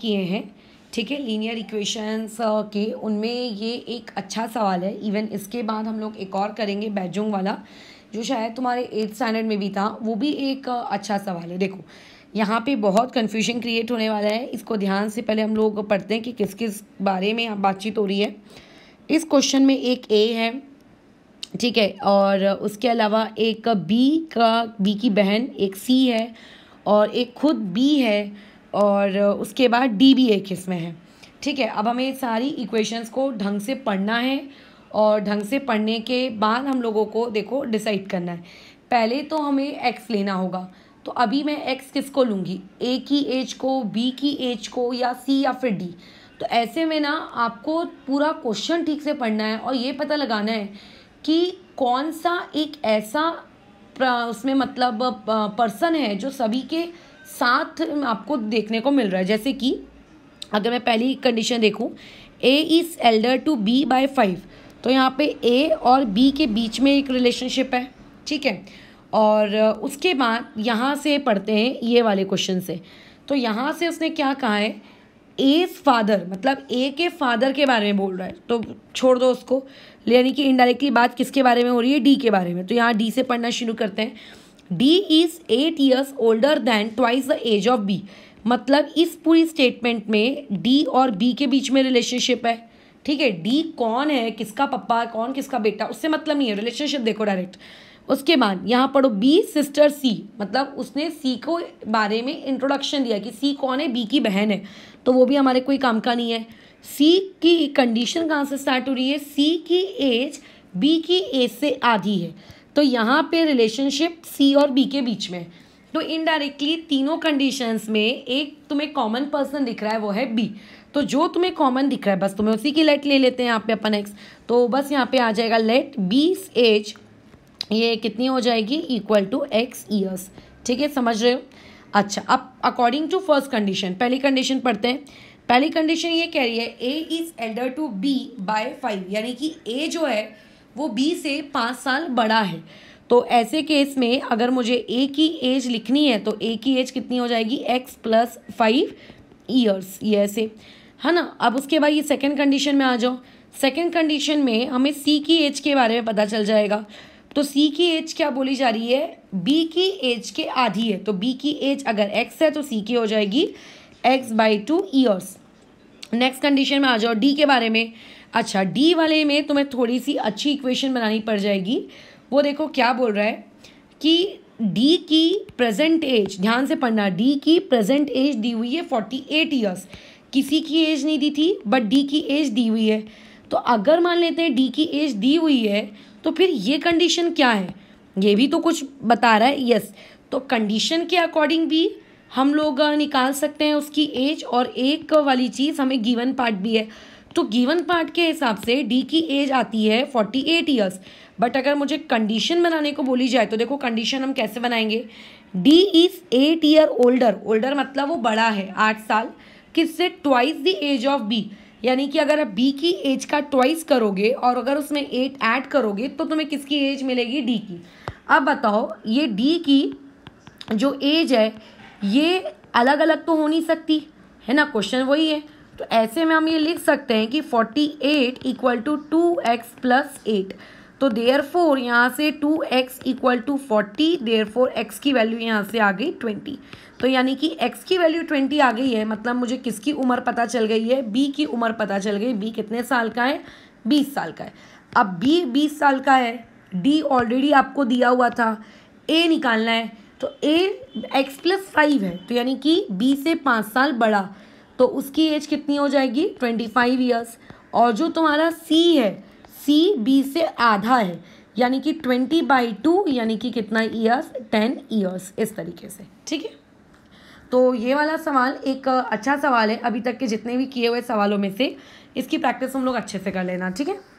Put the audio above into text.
किए हैं ठीक है लीनियर इक्वेशंस uh, के उनमें ये एक अच्छा सवाल है इवन इसके बाद हम लोग एक और करेंगे बैजुंग वाला जो शायद तुम्हारे एट्थ स्टैंडर्ड में भी था वो भी एक uh, अच्छा सवाल है देखो यहाँ पे बहुत कन्फ्यूजन क्रिएट होने वाला है इसको ध्यान से पहले हम लोग पढ़ते हैं कि किस किस बारे में बातचीत हो रही है इस क्वेश्चन में एक ए है ठीक है और उसके अलावा एक बी का बी की बहन एक सी है और एक खुद बी है और उसके बाद डी भी एक इसमें है ठीक है अब हमें सारी इक्वेशंस को ढंग से पढ़ना है और ढंग से पढ़ने के बाद हम लोगों को देखो डिसाइड करना है पहले तो हमें एक्स लेना होगा तो अभी मैं एक्स किसको लूँगी ए की एज को बी की एज को या सी या फिर डी तो ऐसे में ना आपको पूरा क्वेश्चन ठीक से पढ़ना है और ये पता लगाना है कि कौन सा एक ऐसा उसमें मतलब पर्सन है जो सभी के साथ आपको देखने को मिल रहा है जैसे कि अगर मैं पहली कंडीशन देखूँ A is elder to B by five तो यहाँ पे ए और बी के बीच में एक रिलेशनशिप है ठीक है और उसके बाद यहाँ से पढ़ते हैं ये वाले क्वेश्चन से तो यहाँ से उसने क्या कहा है एज फादर मतलब ए के फादर के बारे में बोल रहा है तो छोड़ दो उसको यानी कि इनडायरेक्टली बात किसके बारे में हो रही है डी के बारे में तो यहाँ डी से पढ़ना शुरू करते हैं D is eight years older than twice the age of B मतलब इस पूरी स्टेटमेंट में डी और बी के बीच में रिलेशनशिप है ठीक है डी कौन है किसका पप्पा कौन किसका बेटा उससे मतलब नहीं है रिलेशनशिप देखो डायरेक्ट उसके बाद यहाँ पढ़ो बी सिस्टर सी मतलब उसने सी को बारे में इंट्रोडक्शन दिया कि सी कौन है बी की बहन है तो वो भी हमारे कोई काम का नहीं है सी की कंडीशन कहाँ से स्टार्ट हो रही है सी की एज बी की एज से आधी है तो यहाँ पे रिलेशनशिप सी और बी के बीच में तो इनडायरेक्टली तीनों कंडीशंस में एक तुम्हें कॉमन पर्सन दिख रहा है वो है बी तो जो तुम्हें कॉमन दिख रहा है बस तुम्हें उसी की लेट ले लेते हैं यहाँ पे अपन एक्स तो बस यहाँ पे आ जाएगा लेट बीस एज ये कितनी हो जाएगी इक्वल टू एक्स ईयर्स ठीक है समझ रहे हो अच्छा अब अकॉर्डिंग टू फर्स्ट कंडीशन पहली कंडीशन पढ़ते हैं पहली कंडीशन ये कह रही है A is elder to B by five यानी कि ए जो है वो बी से पाँच साल बड़ा है तो ऐसे केस में अगर मुझे ए की एज लिखनी है तो ए की एज कितनी हो जाएगी एक्स प्लस फाइव ईयर्स ये ऐसे है ना अब उसके बाद ये सेकेंड कंडीशन में आ जाओ सेकेंड कंडीशन में हमें सी की एज के बारे में पता चल जाएगा तो सी की एज क्या बोली जा रही है बी की एज के आधी है तो बी की एज अगर एक्स है तो सी की हो जाएगी X by two years next condition में आ जाओ डी के बारे में अच्छा डी वाले में तुम्हें थोड़ी सी अच्छी इक्वेशन बनानी पड़ जाएगी वो देखो क्या बोल रहा है कि डी की प्रेजेंट एज ध्यान से पढ़ना डी की प्रेजेंट एज दी हुई है फोर्टी एट ईयर्स किसी की एज नहीं दी थी बट डी की एज दी हुई है तो अगर मान लेते हैं डी की एज दी हुई है तो फिर ये कंडीशन क्या है ये भी तो कुछ बता रहा है यस तो कंडीशन के अकॉर्डिंग भी हम लोग निकाल सकते हैं उसकी एज और एक वाली चीज़ हमें गिवन पार्ट भी है तो गिवन पार्ट के हिसाब से डी की एज आती है फोर्टी एट ईयर्स बट अगर मुझे कंडीशन बनाने को बोली जाए तो देखो कंडीशन हम कैसे बनाएंगे D is eight year older older मतलब वो बड़ा है आठ साल किससे twice the age of B यानी कि अगर आप बी की एज का ट्वाइस करोगे और अगर उसमें एट ऐड करोगे तो तुम्हें किसकी एज मिलेगी डी की अब बताओ ये डी की जो एज है ये अलग अलग तो हो नहीं सकती है ना क्वेश्चन वही है तो ऐसे में हम ये लिख सकते हैं कि forty eight equal to two X plus eight तो देयर फोर यहाँ से two X equal to forty therefore X की वैल्यू यहाँ से आ गई ट्वेंटी तो यानी कि एक्स की वैल्यू ट्वेंटी आ गई है मतलब मुझे किसकी उम्र पता चल गई है बी की उम्र पता चल गई बी कितने साल का है बीस साल का है अब बी बीस साल का है डी ऑलरेडी आपको दिया हुआ था ए निकालना है तो a एक्स प्लस फाइव है तो यानी कि बी से पाँच साल बड़ा तो उसकी एज कितनी हो जाएगी ट्वेंटी फाइव ईयर्स और जो तुम्हारा सी है सी बी से आधा है यानी कि ट्वेंटी बाई टू यानी कि कितना ईयर्स टेन ईयर्स इस तरीके से ठीक है तो ये वाला सवाल एक अच्छा सवाल है अभी तक के जितने भी किए हुए सवालों में से इसकी प्रैक्टिस हम लोग अच्छे से कर लेना ठीक है